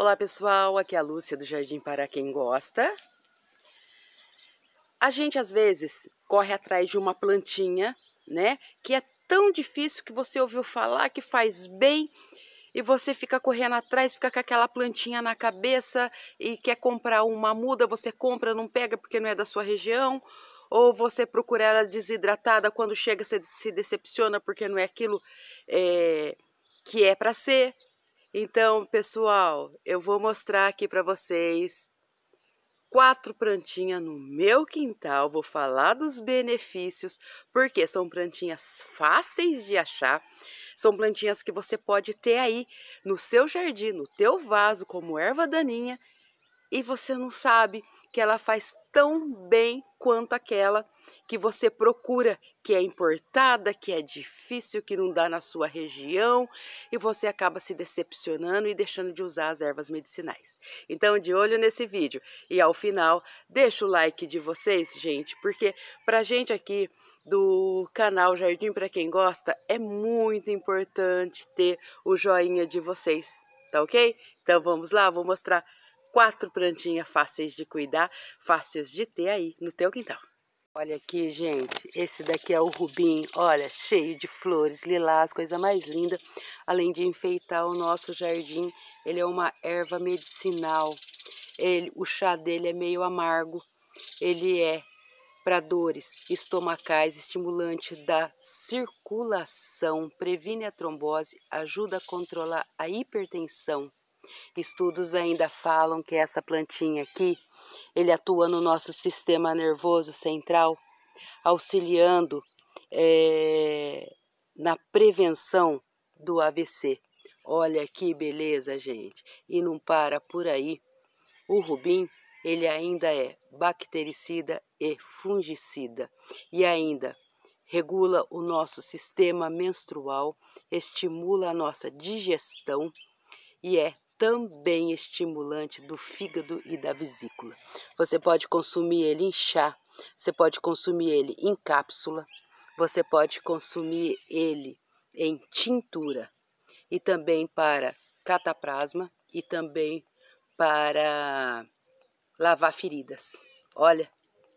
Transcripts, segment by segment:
Olá pessoal, aqui é a Lúcia do Jardim para quem gosta. A gente às vezes corre atrás de uma plantinha, né, que é tão difícil que você ouviu falar que faz bem e você fica correndo atrás, fica com aquela plantinha na cabeça e quer comprar uma muda, você compra, não pega porque não é da sua região, ou você procura ela desidratada, quando chega você se decepciona porque não é aquilo é, que é para ser. Então, pessoal, eu vou mostrar aqui para vocês quatro plantinhas no meu quintal. Vou falar dos benefícios, porque são plantinhas fáceis de achar. São plantinhas que você pode ter aí no seu jardim, no teu vaso, como erva daninha. E você não sabe que ela faz tão bem quanto aquela que você procura, que é importada, que é difícil, que não dá na sua região, e você acaba se decepcionando e deixando de usar as ervas medicinais. Então, de olho nesse vídeo. E ao final, deixa o like de vocês, gente, porque pra gente aqui do canal Jardim para quem gosta, é muito importante ter o joinha de vocês, tá OK? Então vamos lá, vou mostrar quatro plantinhas fáceis de cuidar, fáceis de ter aí no teu quintal. Olha aqui, gente, esse daqui é o rubim, olha, cheio de flores, lilás, coisa mais linda. Além de enfeitar o nosso jardim, ele é uma erva medicinal. Ele, o chá dele é meio amargo, ele é para dores estomacais, estimulante da circulação, previne a trombose, ajuda a controlar a hipertensão. Estudos ainda falam que essa plantinha aqui ele atua no nosso sistema nervoso central, auxiliando é, na prevenção do AVC. Olha que beleza, gente! E não para por aí. O Rubim ele ainda é bactericida e fungicida e ainda regula o nosso sistema menstrual, estimula a nossa digestão e é também estimulante do fígado e da vesícula. Você pode consumir ele em chá, você pode consumir ele em cápsula, você pode consumir ele em tintura e também para cataplasma e também para lavar feridas. Olha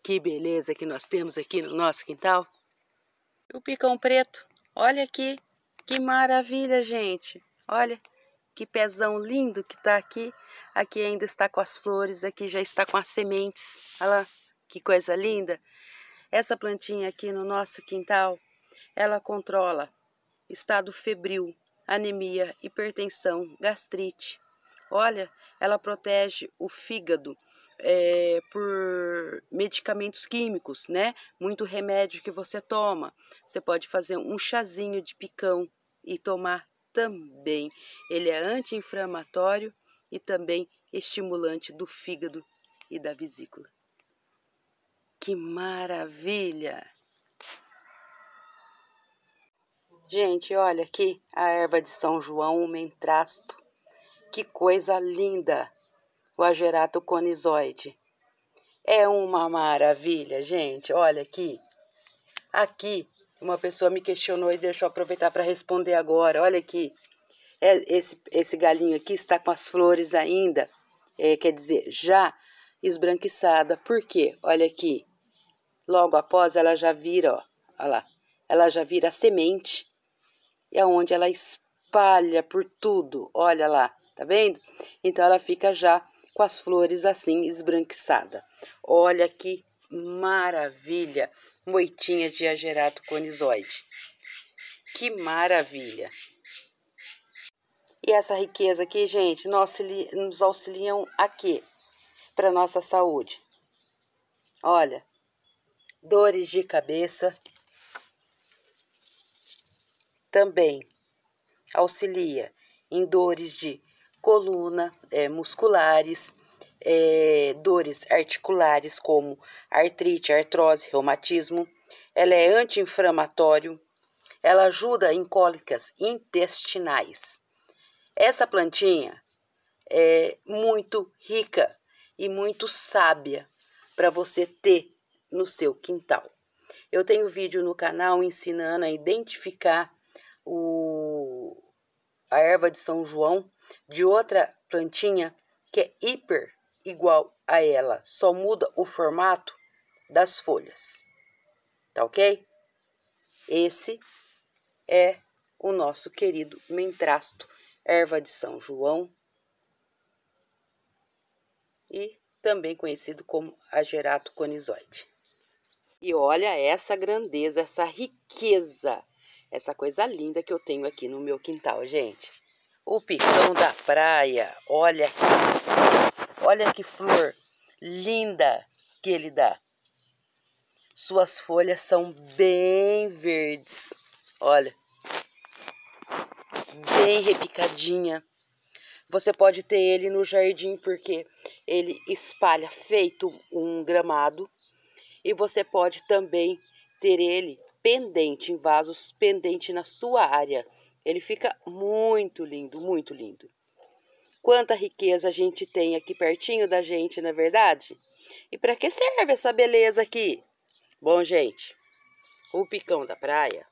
que beleza que nós temos aqui no nosso quintal. O picão preto, olha aqui, que maravilha, gente. Olha, que pezão lindo que tá aqui. Aqui ainda está com as flores, aqui já está com as sementes. Olha lá, que coisa linda. Essa plantinha aqui no nosso quintal, ela controla estado febril, anemia, hipertensão, gastrite. Olha, ela protege o fígado é, por medicamentos químicos, né? Muito remédio que você toma. Você pode fazer um chazinho de picão e tomar também. Ele é anti-inflamatório e também estimulante do fígado e da vesícula. Que maravilha! Gente, olha aqui a erva de São João, o mentrasto. Que coisa linda! O agerato conizoide. É uma maravilha, gente. Olha aqui. Aqui uma pessoa me questionou e deixou aproveitar para responder agora. Olha aqui, é, esse, esse galinho aqui está com as flores ainda, é, quer dizer, já esbranquiçada. Por quê? Olha aqui, logo após ela já vira, ó, olha lá, ela já vira a semente, é onde ela espalha por tudo, olha lá, tá vendo? Então ela fica já com as flores assim esbranquiçada. Olha que maravilha! moitinhas de agerato conizoide. Que maravilha! E essa riqueza aqui, gente, nos auxiliam a quê? Para nossa saúde. Olha, dores de cabeça também auxilia em dores de coluna, é, musculares, é, dores articulares como artrite, artrose, reumatismo. Ela é anti-inflamatório. Ela ajuda em cólicas intestinais. Essa plantinha é muito rica e muito sábia para você ter no seu quintal. Eu tenho vídeo no canal ensinando a identificar o, a erva de São João de outra plantinha que é hiper igual a ela, só muda o formato das folhas. Tá ok? Esse é o nosso querido mentrasto, erva de São João e também conhecido como agerato conizoide. E olha essa grandeza, essa riqueza, essa coisa linda que eu tenho aqui no meu quintal, gente. O picão da praia, olha aqui. Olha que flor linda que ele dá. Suas folhas são bem verdes. Olha. Bem repicadinha. Você pode ter ele no jardim porque ele espalha feito um gramado. E você pode também ter ele pendente em vasos, pendente na sua área. Ele fica muito lindo, muito lindo. Quanta riqueza a gente tem aqui pertinho da gente, não é verdade? E para que serve essa beleza aqui? Bom, gente, o picão da praia,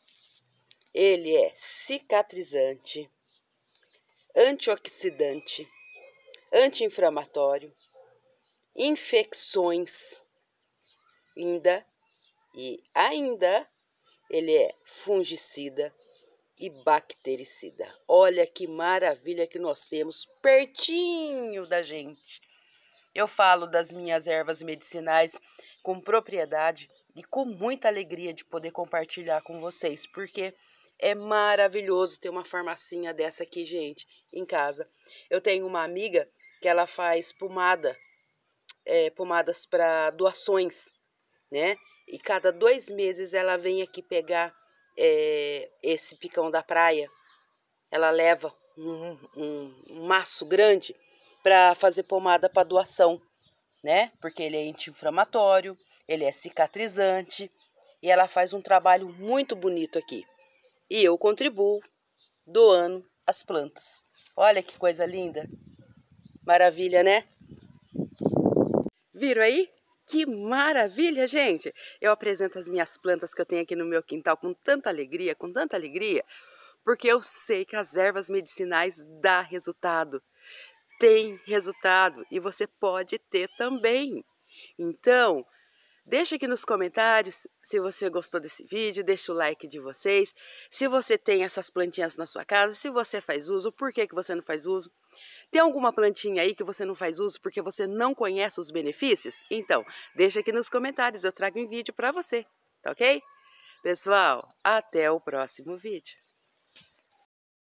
ele é cicatrizante, antioxidante, anti-inflamatório, infecções, ainda e ainda ele é fungicida, e bactericida. Olha que maravilha que nós temos pertinho da gente. Eu falo das minhas ervas medicinais com propriedade e com muita alegria de poder compartilhar com vocês, porque é maravilhoso ter uma farmacinha dessa aqui, gente, em casa. Eu tenho uma amiga que ela faz pomada, é, pomadas para doações, né? E cada dois meses ela vem aqui pegar é, esse picão da praia, ela leva um, um, maço grande para fazer pomada para doação, né? Porque ele é anti-inflamatório, ele é cicatrizante e ela faz um trabalho muito bonito aqui. E eu contribuo doando as plantas. Olha que coisa linda! Maravilha, né? Viram aí? Que maravilha, gente! Eu apresento as minhas plantas que eu tenho aqui no meu quintal com tanta alegria, com tanta alegria, porque eu sei que as ervas medicinais dá resultado. Tem resultado e você pode ter também. Então, Deixa aqui nos comentários se você gostou desse vídeo, deixa o like de vocês, se você tem essas plantinhas na sua casa, se você faz uso, por que, que você não faz uso. Tem alguma plantinha aí que você não faz uso porque você não conhece os benefícios? Então, deixa aqui nos comentários, eu trago um vídeo para você, tá ok? Pessoal, até o próximo vídeo.